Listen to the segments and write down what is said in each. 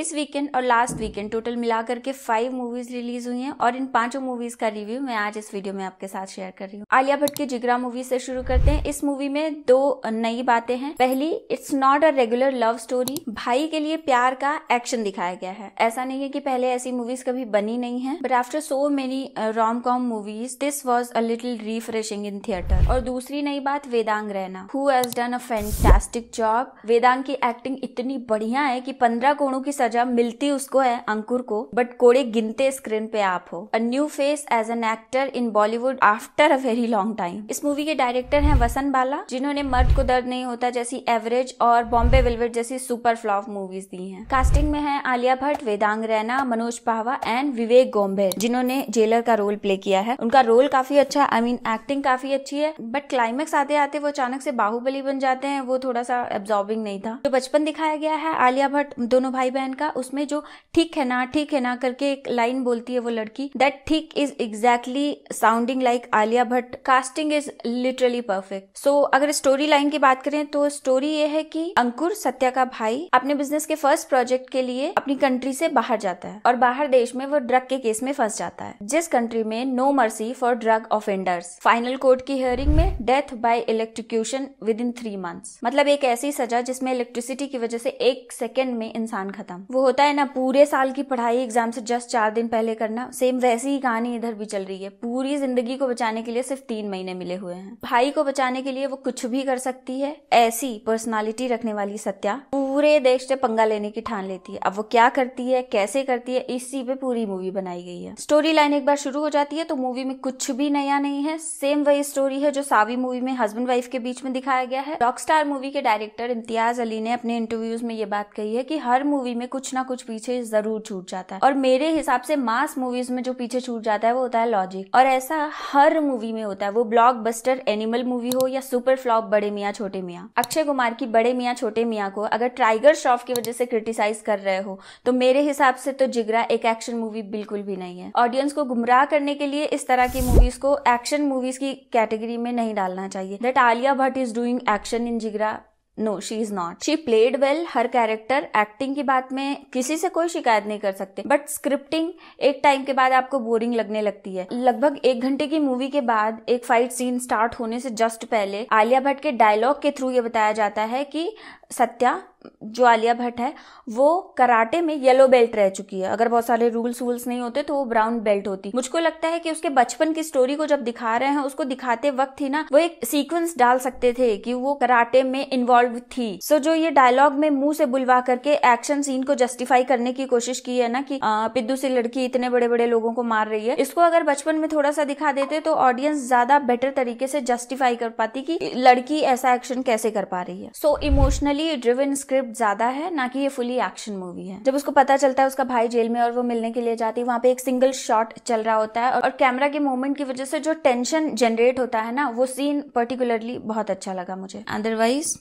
इस वीकेंड और last weekend total मिलाकर के फाइव मूवीज रिलीज हुई हैं और इन पांचों मूवीज का रिव्यू मैं आज इस वीडियो में आपके साथ शेयर कर रही हूँ आलिया भट्ट की जिगरा मूवी से शुरू करते हैं इस मूवी में दो नई बातें हैं पहली it's not a regular love story भाई के लिए प्यार का एक्शन दिखाया गया है ऐसा नहीं है की पहले ऐसी मूवीज कभी बनी नहीं है but after so many rom com movies this was a little refreshing in theatre और दूसरी नई बात Vedang Raina who done a fantastic job Vedang की एक्टिंग इतनी बढ़िया है की पंद्रह कोणों की सजा मिलती उसको है अंकुर को बट कोड़े गिनते स्क्रीन पे आप हो a new face as an actor in Bollywood after a very long time इस मूवी के डायरेक्टर हैं वसन बाला जिन्होंने मर्द को दर्द नहीं होता जैसी एवरेज और बॉम्बे वेलवेट जैसी सुपर फ्लॉप मूवीज दी हैं कास्टिंग में है आलिया भट्ट वेदांग रैना मनोज पाहवा एंड विवेक गोम्बे जिन्होंने जेलर का रोल प्ले किया है उनका रोल काफी अच्छा आई मीन एक्टिंग काफी अच्छी है बट क्लाइमेक्स आते आते वो अचानक से बाहुबली बन जाते हैं वो थोड़ा सा एब्जॉर्बिंग नहीं था जो तो बचपन दिखाया गया है आलिया भट्ट दोनों भाई बहन का उसमें जो ठीक है ना ठीक है ना करके एक लाइन बोलती है वो लड़की दैट ठीक is exactly sounding like Alia Bhatt casting is literally perfect so अगर स्टोरी लाइन की बात करें तो स्टोरी ये है कि अंकुर सत्या का भाई अपने बिजनेस के फर्स्ट प्रोजेक्ट के लिए अपनी कंट्री से बाहर जाता है और बाहर देश में वो ड्रग के केस में फंस जाता है जिस कंट्री में no mercy for drug offenders final court की हियरिंग में death by electrocution within three months मतलब एक ऐसी सजा जिसमें इलेक्ट्रिसिटी की वजह से एक सेकेंड में इंसान खत्म एग्जाम वो होता है ना पूरे साल की पढ़ाई एग्जाम से जस्ट चार दिन पहले करना सेम वैसी ही कहानी इधर भी चल रही है पूरी जिंदगी को बचाने के लिए सिर्फ तीन महीने मिले हुए हैं भाई को बचाने के लिए वो कुछ भी कर सकती है ऐसी पर्सनालिटी रखने वाली सत्या पूरे देश से पंगा लेने की ठान लेती है अब वो क्या करती है कैसे करती है इसी पे पूरी मूवी बनाई गई है स्टोरी लाइन एक बार शुरू हो जाती है तो मूवी में कुछ भी नया नहीं है सेम वही स्टोरी है जो सावी मूवी में हस्बैंड वाइफ के बीच में दिखाया गया है रॉक स्टार मूवी के डायरेक्टर इम्तियाज अली ने अपने इंटरव्यूज में ये बात कही है की हर मूवी में कुछ ना कुछ पीछे जरूर छूट जाता है और मेरे हिसाब से मास मूवीज में जो पीछे छूट जाता है वो होता है लॉजिक और ऐसा हर मूवी में होता है वो ब्लॉक एनिमल मूवी हो या सुपर फ्लॉप बड़े मियाँ छोटे मियाँ अक्षय कुमार की बड़े मियाँ छोटे मियाँ को अगर ट्राई टाइगर श्रॉफ की वजह से क्रिटिसाइज कर रहे हो तो मेरे हिसाब से तो जिगरा एक एक्शन मूवी बिल्कुल भी नहीं है ऑडियंस को गुमराह करने के लिए इस तरह की मूवीज को एक्शन मूवीज की कैटेगरी में नहीं डालना चाहिए that Alia Bhatt is doing action in Jigra no she is not she played well her character acting की बात में किसी से कोई शिकायत नहीं कर सकते बट स्क्रिप्टिंग एक टाइम के बाद आपको बोरिंग लगने लगती है लगभग एक घंटे की मूवी के बाद एक फाइट सीन स्टार्ट होने से जस्ट पहले आलिया भट्ट के डायलॉग के थ्रू ये बताया जाता है कि सत्या जो आलिया भट्ट है वो कराटे में येलो बेल्ट रह चुकी है अगर बहुत सारे रूल्स वूल्स नहीं होते तो वो ब्राउन बेल्ट होती मुझको लगता है कि उसके बचपन की स्टोरी को जब दिखा रहे हैं उसको दिखाते वक्त ही ना वो एक सीक्वेंस डाल सकते थे कि वो कराटे में इन्वॉल्व थी सो जो ये डायलॉग में मुंह से बुलवा करके एक्शन सीन को जस्टिफाई करने की कोशिश की है ना कि पिद्दू सी लड़की इतने बड़े बड़े लोगों को मार रही है इसको अगर बचपन में थोड़ा सा दिखा देते तो ऑडियंस ज्यादा बेटर तरीके से जस्टिफाई कर पाती की लड़की ऐसा एक्शन कैसे कर पा रही है so emotionally fully driven script ज्यादा है ना कि ये फुली एक्शन मूवी है जब उसको पता चलता है उसका भाई जेल में और वो मिलने के लिए जाती है वहां पे एक सिंगल शॉट चल रहा होता है और कैमरा के मूवमेंट की वजह से जो टेंशन जनरेट होता है ना वो सीन पर्टिकुलरली बहुत अच्छा लगा मुझे अदरवाइज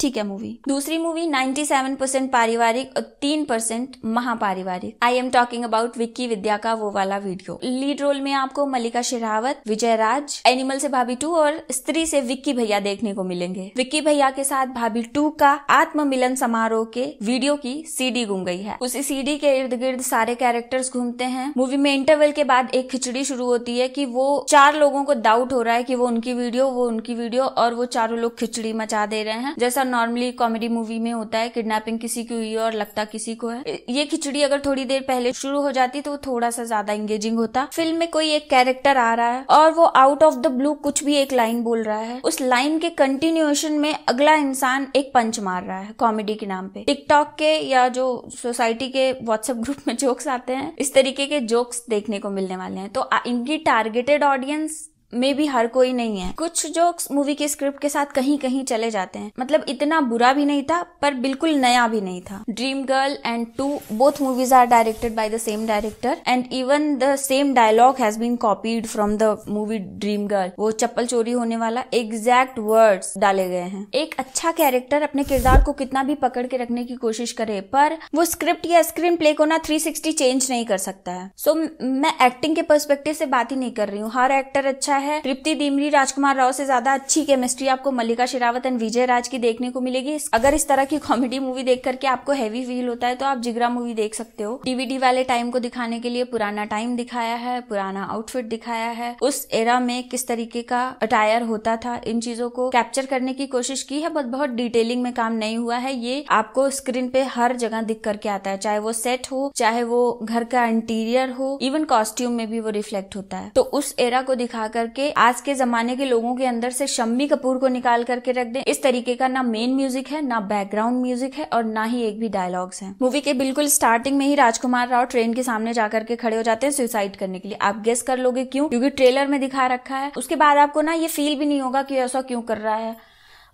ठीक है मूवी दूसरी मूवी 97 परसेंट पारिवारिक और 3 परसेंट महापारिवारिक I am talking about Vicky Vidya का वो वाला वीडियो लीड रोल में आपको मलिका शेरावत विजय राज एनिमल से भाभी टू और स्त्री से विक्की भैया देखने को मिलेंगे विक्की भैया के साथ भाभी टू का आत्म मिलन समारोह के वीडियो की सीडी घूम गई है उसी सीडी के इर्द गिर्द सारे कैरेक्टर्स घूमते हैं मूवी में इंटरवल के बाद एक खिचड़ी शुरू होती है की वो चार लोगों को डाउट हो रहा है की वो उनकी वीडियो वो उनकी वीडियो और वो चारों लोग खिचड़ी मचा दे रहे हैं जैसा नॉर्मली कॉमेडी मूवी में होता है किडनैपिंग किसी की हुई और लगता किसी को है ये खिचड़ी अगर थोड़ी देर पहले शुरू हो जाती तो थोड़ा सा ज्यादा एंगेजिंग होता फिल्म में कोई एक कैरेक्टर आ रहा है और वो आउट ऑफ द ब्लू कुछ भी एक लाइन बोल रहा है उस लाइन के कंटिन्यूएशन में अगला इंसान एक पंच मार रहा है कॉमेडी के नाम पे टिकटॉक के या जो सोसाइटी के व्हाट्सएप ग्रुप में जोक्स आते हैं इस तरीके के जोक्स देखने को मिलने वाले हैं तो इनकी टारगेटेड ऑडियंस मे भी हर कोई नहीं है कुछ जोक्स मूवी के स्क्रिप्ट के साथ कहीं कहीं चले जाते हैं मतलब इतना बुरा भी नहीं था पर बिल्कुल नया भी नहीं था Dream Girl and two both movies are directed by the same director and even the same dialogue has been copied from the movie Dream Girl वो चप्पल चोरी होने वाला एग्जैक्ट वर्ड्स डाले गए हैं एक अच्छा कैरेक्टर अपने किरदार को कितना भी पकड़ के रखने की कोशिश करे पर वो स्क्रिप्ट या स्क्रीन प्ले को ना 360 चेंज नहीं कर सकता है सो so, मैं एक्टिंग के परस्पेक्टिव से बात ही नहीं कर रही हूँ हर एक्टर अच्छा है तृप्ति डिमरी राजकुमार राव से ज्यादा अच्छी केमिस्ट्री आपको मल्लिका शेरावत एंड विजय राज की देखने को मिलेगी अगर इस तरह की कॉमेडी मूवी देख करके आपको हैवी फील होता है तो आप जिगरा मूवी देख सकते हो डीवीडी वाले टाइम को दिखाने के लिए पुराना टाइम दिखाया है पुराना आउटफिट दिखाया है उस एरा में किस तरीके का अटायर होता था इन चीजों को कैप्चर करने की कोशिश की है बट बहुत डिटेलिंग में काम नहीं हुआ है ये आपको स्क्रीन पे हर जगह दिख करके आता है चाहे वो सेट हो चाहे वो घर का इंटीरियर हो इवन कॉस्ट्यूम में भी वो रिफ्लेक्ट होता है तो उस एरा को दिखाकर करके आज के जमाने के लोगों के अंदर से शम्मी कपूर को निकाल करके रख दें इस तरीके का ना मेन म्यूजिक है ना बैकग्राउंड म्यूजिक है और ना ही एक भी डायलॉग्स है मूवी के बिल्कुल स्टार्टिंग में ही राजकुमार राव ट्रेन के सामने जाकर के खड़े हो जाते हैं सुसाइड करने के लिए आप गेस कर लोगे क्यों क्योंकि ट्रेलर में दिखा रखा है उसके बाद आपको ना ये फील भी नहीं होगा कि ऐसा क्यों कर रहा है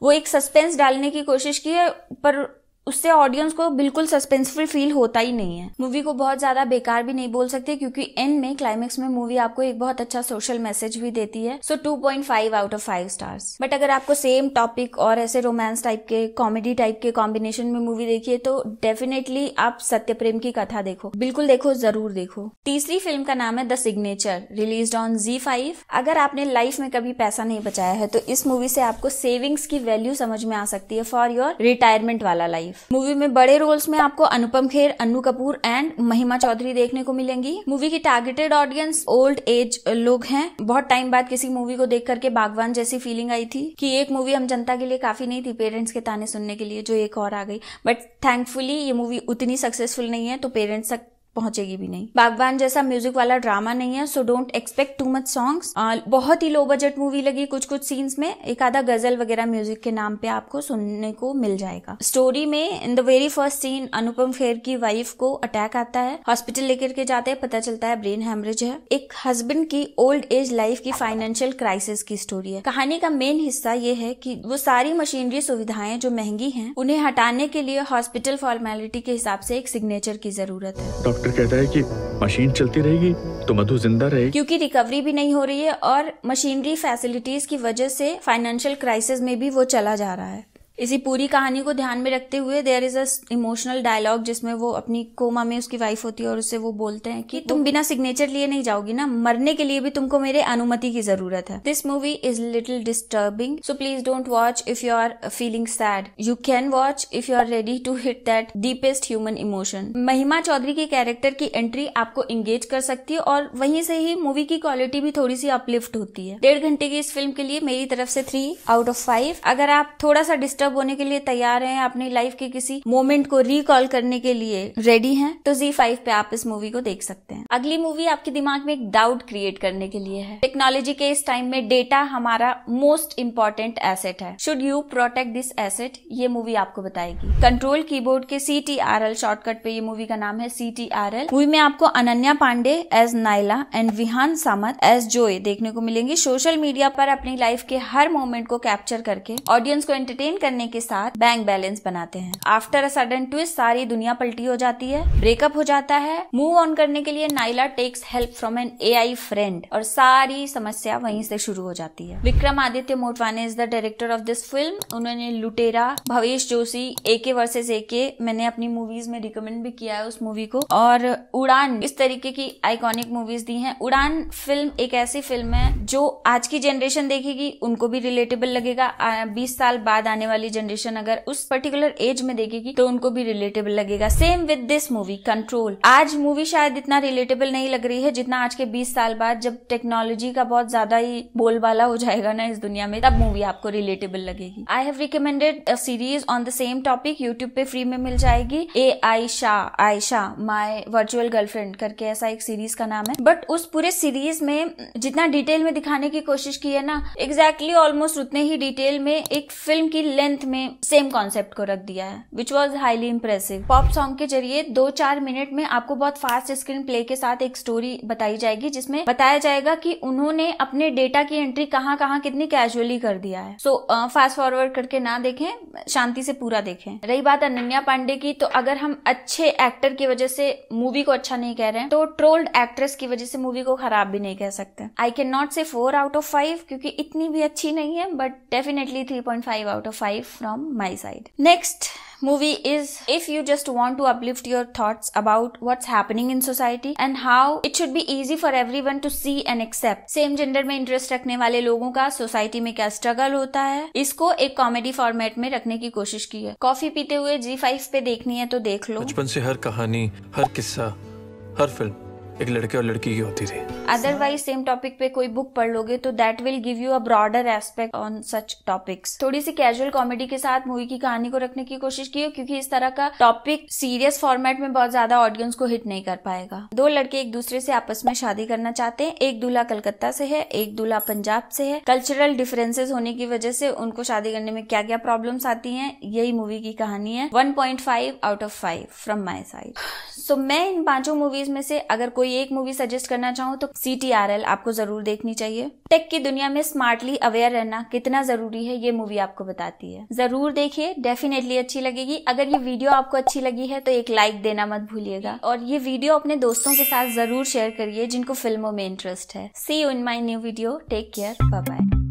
वो एक सस्पेंस डालने की कोशिश की है पर उससे ऑडियंस को बिल्कुल सस्पेंसफुल फील होता ही नहीं है मूवी को बहुत ज्यादा बेकार भी नहीं बोल सकते क्योंकि एंड में क्लाइमेक्स में मूवी आपको एक बहुत अच्छा सोशल मैसेज भी देती है so two point five out of five stars but अगर आपको सेम टॉपिक और ऐसे रोमांस टाइप के कॉमेडी टाइप के कॉम्बिनेशन में मूवी देखिए तो डेफिनेटली आप सत्य प्रेम की कथा देखो बिल्कुल देखो जरूर देखो तीसरी फिल्म का नाम है the Signature release on Zee five अगर आपने लाइफ में कभी पैसा नहीं बचाया है तो इस मूवी से आपको सेविंग्स की वैल्यू समझ में आ सकती है फॉर योर रिटायरमेंट वाला लाइफ लाइफ मूवी में बड़े रोल्स में आपको अनुपम खेर अनु कपूर एंड महिमा चौधरी देखने को मिलेंगी मूवी की टारगेटेड ऑडियंस ओल्ड एज लोग हैं बहुत टाइम बाद किसी मूवी को देख करके बागवान जैसी फीलिंग आई थी कि एक मूवी हम जनता के लिए काफी नहीं थी पेरेंट्स के ताने सुनने के लिए जो एक और आ गई बट थैंकफुली ये मूवी उतनी सक्सेसफुल नहीं है तो पेरेंट्स तक पहुंचेगी भी नहीं बागवान जैसा म्यूजिक वाला ड्रामा नहीं है so don't expect too much song बहुत ही लो बजट मूवी लगी कुछ कुछ सीन्स में एक आधा गजल वगैरह म्यूजिक के नाम पे आपको सुनने को मिल जाएगा स्टोरी में in the very first scene Anupam Kher की वाइफ को अटैक आता है हॉस्पिटल लेकर के जाते हैं पता चलता है ब्रेन हेमरेज है एक हस्बैंड की ओल्ड एज लाइफ की फाइनेंशियल क्राइसिस की स्टोरी है कहानी का मेन हिस्सा ये है कि वो सारी मशीनरी सुविधाएं जो महंगी हैं उन्हें हटाने के लिए हॉस्पिटल फॉर्मेलिटी के हिसाब से एक सिग्नेचर की जरूरत है डॉक्टर कहता है कि मशीन चलती रहेगी तो मधु जिंदा रहेगी क्योंकि रिकवरी भी नहीं हो रही है और मशीनरी फैसिलिटीज की वजह से फाइनेंशियल क्राइसिस में भी वो चला जा रहा है इसी पूरी कहानी को ध्यान में रखते हुए there is a emotional dialogue जिसमें वो अपनी कोमा में उसकी वाइफ होती है और उससे वो बोलते हैं कि तुम बिना सिग्नेचर लिए नहीं जाओगी ना मरने के लिए भी तुमको मेरे अनुमति की जरूरत है this movie is little disturbing so please don't watch if you are feeling sad you can watch if you are ready to hit that deepest human emotion Mahima Chaudhry के कैरेक्टर की एंट्री आपको एंगेज कर सकती है और वहीं से ही मूवी की क्वालिटी भी थोड़ी सी अपलिफ्ट होती है डेढ़ घंटे की इस फिल्म के लिए मेरी तरफ से थ्री आउट ऑफ फाइव अगर आप थोड़ा सा डिस्टर्ब डिस्टर्ब होने के लिए तैयार हैं अपनी लाइफ के किसी मोमेंट को रिकॉल करने के लिए रेडी हैं तो जी फाइव पे आप इस मूवी को देख सकते हैं अगली मूवी आपके दिमाग में एक डाउट क्रिएट करने के लिए है टेक्नोलॉजी के इस टाइम में डेटा हमारा मोस्ट इम्पोर्टेंट एसेट है should you protect this asset ये मूवी आपको बताएगी कंट्रोल कीबोर्ड के C T R L shortcut पे ये मूवी का नाम है C T R L movie में आपको Ananya Panday as Naila and Vihan Samat as जोए देखने को मिलेंगी सोशल मीडिया पर अपनी लाइफ के हर मोमेंट को कैप्चर करके ऑडियंस को एंटरटेन करने करने के साथ बैंक बैलेंस बनाते हैं आफ्टर अ सडन ट्विस्ट सारी दुनिया पलटी हो जाती है ब्रेकअप हो जाता है मूव ऑन करने के लिए Naila takes help from an a friend और सारी समस्या वहीं से शुरू हो जाती है Vikramaditya Motwane is the director of this film उन्होंने लुटेरा भवेश जोशी ए के वर्सेज ए के मैंने अपनी मूवीज में रिकमेंड भी किया है उस मूवी को और उड़ान इस तरीके की आइकॉनिक मूवीज दी हैं उड़ान फिल्म एक ऐसी फिल्म है जो आज की जनरेशन देखेगी उनको भी रिलेटेबल लगेगा बीस साल बाद आने वाली वाली जनरेशन अगर उस पर्टिकुलर एज में देखेगी तो उनको भी रिलेटेबल लगेगा same with this movie control आज मूवी शायद इतना रिलेटेबल नहीं लग रही है जितना आज के 20 साल बाद जब टेक्नोलॉजी का बहुत ज्यादा ही बोलबाला हो जाएगा ना इस दुनिया में तब मूवी आपको रिलेटेबल लगेगी I have recommended series on the same topic YouTube पे फ्री में मिल जाएगी a Aisha Aisha my virtual girlfriend करके ऐसा एक सीरीज का नाम है बट उस पूरे सीरीज में जितना डिटेल में दिखाने की कोशिश की है ना एग्जैक्टली ऑलमोस्ट उतने ही डिटेल में एक फिल्म की लेंथ लेंथ में सेम कॉन्सेप्ट को रख दिया है which was highly impressive pop song के जरिए दो चार मिनट में आपको बहुत फास्ट स्क्रीन प्ले के साथ एक स्टोरी बताई जाएगी जिसमें बताया जाएगा कि उन्होंने अपने डेटा की एंट्री कहाँ कहाँ कितनी कैजुअली कर दिया है सो फास्ट फॉरवर्ड करके ना देखें शांति से पूरा देखें रही बात अनन्या पांडे की तो अगर हम अच्छे एक्टर की वजह से मूवी को अच्छा नहीं कह रहे हैं तो ट्रोल्ड एक्ट्रेस की वजह से मूवी को खराब भी नहीं कह सकते I can not say four out of five क्योंकि इतनी भी अच्छी नहीं है but definitely three point five out of five life from my side. Next movie is if you just want to uplift your thoughts about what's happening in society and how it should be easy for everyone to see and accept. Same gender में interest रखने वाले लोगों का society में क्या struggle होता है इसको एक comedy format में रखने की कोशिश की है कॉफी पीते हुए G5 फाइव पे देखनी है तो देख लो बचपन से हर कहानी हर किस्सा हर फिल्म एक लड़के और लड़की की होती थी अदरवाइज सेम टॉपिक पे कोई बुक पढ़ लोगे तो that will give you a broader aspect on such topics थोड़ी सी कैजुअल कॉमेडी के साथ मूवी की कहानी को रखने की कोशिश की क्योंकि इस तरह का टॉपिक सीरियस फॉर्मेट में बहुत ज्यादा ऑडियंस को हिट नहीं कर पाएगा दो लड़के एक दूसरे से आपस में शादी करना चाहते हैं एक दूल्हा कलकत्ता से है एक दूल्हा पंजाब से है कल्चरल डिफरेंसेस होने की वजह से उनको शादी करने में क्या क्या प्रॉब्लम्स आती हैं यही मूवी की कहानी है one out of five from my side so मैं इन पांचों मूवीज में से अगर कोई कोई एक मूवी सजेस्ट करना चाहूँ तो सी आपको जरूर देखनी चाहिए टेक की दुनिया में स्मार्टली अवेयर रहना कितना जरूरी है ये मूवी आपको बताती है जरूर देखिए डेफिनेटली अच्छी लगेगी अगर ये वीडियो आपको अच्छी लगी है तो एक लाइक देना मत भूलिएगा और ये वीडियो अपने दोस्तों के साथ जरूर शेयर करिए जिनको फिल्मों में इंटरेस्ट है see you in my new video take care bye